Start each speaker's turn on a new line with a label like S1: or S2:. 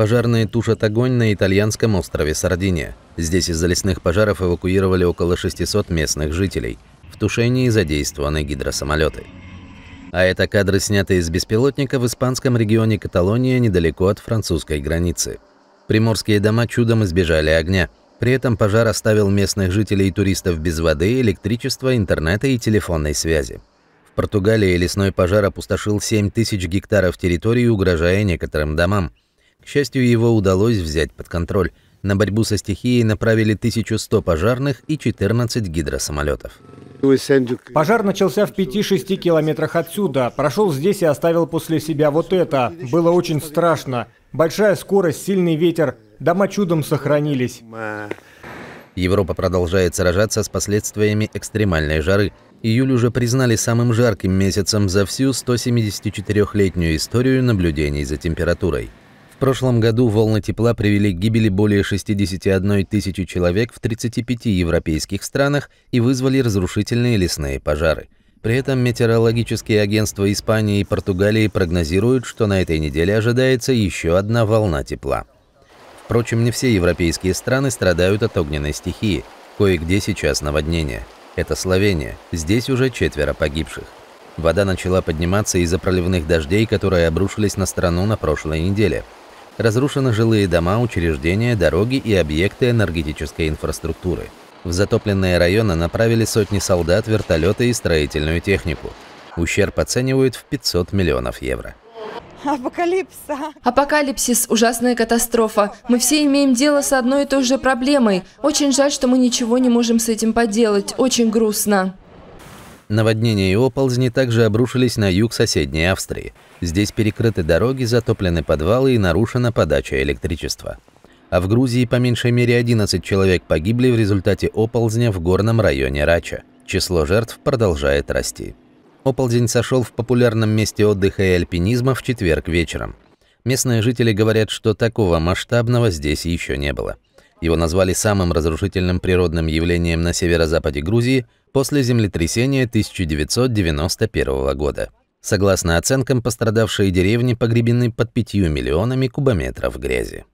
S1: Пожарные тушат огонь на итальянском острове Сардиния. Здесь из-за лесных пожаров эвакуировали около 600 местных жителей. В тушении задействованы гидросамолеты. А это кадры, снятые из беспилотника в испанском регионе Каталония недалеко от французской границы. Приморские дома чудом избежали огня. При этом пожар оставил местных жителей и туристов без воды, электричества, интернета и телефонной связи. В Португалии лесной пожар опустошил 7 тысяч гектаров территории, угрожая некоторым домам. К счастью, его удалось взять под контроль. На борьбу со стихией направили 1100 пожарных и 14 гидросамолетов. Пожар начался в 5-6 километрах отсюда. Прошел здесь и оставил после себя вот это. Было очень страшно. Большая скорость, сильный ветер. Дома чудом сохранились. Европа продолжает сражаться с последствиями экстремальной жары. Июль уже признали самым жарким месяцем за всю 174-летнюю историю наблюдений за температурой прошлом году волны тепла привели к гибели более 61 тысячи человек в 35 европейских странах и вызвали разрушительные лесные пожары. При этом метеорологические агентства Испании и Португалии прогнозируют, что на этой неделе ожидается еще одна волна тепла. Впрочем, не все европейские страны страдают от огненной стихии. Кое-где сейчас наводнение. Это Словения. Здесь уже четверо погибших. Вода начала подниматься из-за проливных дождей, которые обрушились на страну на прошлой неделе. Разрушены жилые дома, учреждения, дороги и объекты энергетической инфраструктуры. В затопленные районы направили сотни солдат, вертолеты и строительную технику. Ущерб оценивают в 500 миллионов евро. Апокалипса. Апокалипсис – ужасная катастрофа. Мы все имеем дело с одной и той же проблемой. Очень жаль, что мы ничего не можем с этим поделать. Очень грустно. Наводнения и оползни также обрушились на юг соседней Австрии. Здесь перекрыты дороги, затоплены подвалы и нарушена подача электричества. А в Грузии по меньшей мере 11 человек погибли в результате оползня в горном районе Рача. Число жертв продолжает расти. Оползень сошел в популярном месте отдыха и альпинизма в четверг вечером. Местные жители говорят, что такого масштабного здесь еще не было. Его назвали самым разрушительным природным явлением на северо-западе Грузии после землетрясения 1991 года. Согласно оценкам, пострадавшие деревни погребены под 5 миллионами кубометров грязи.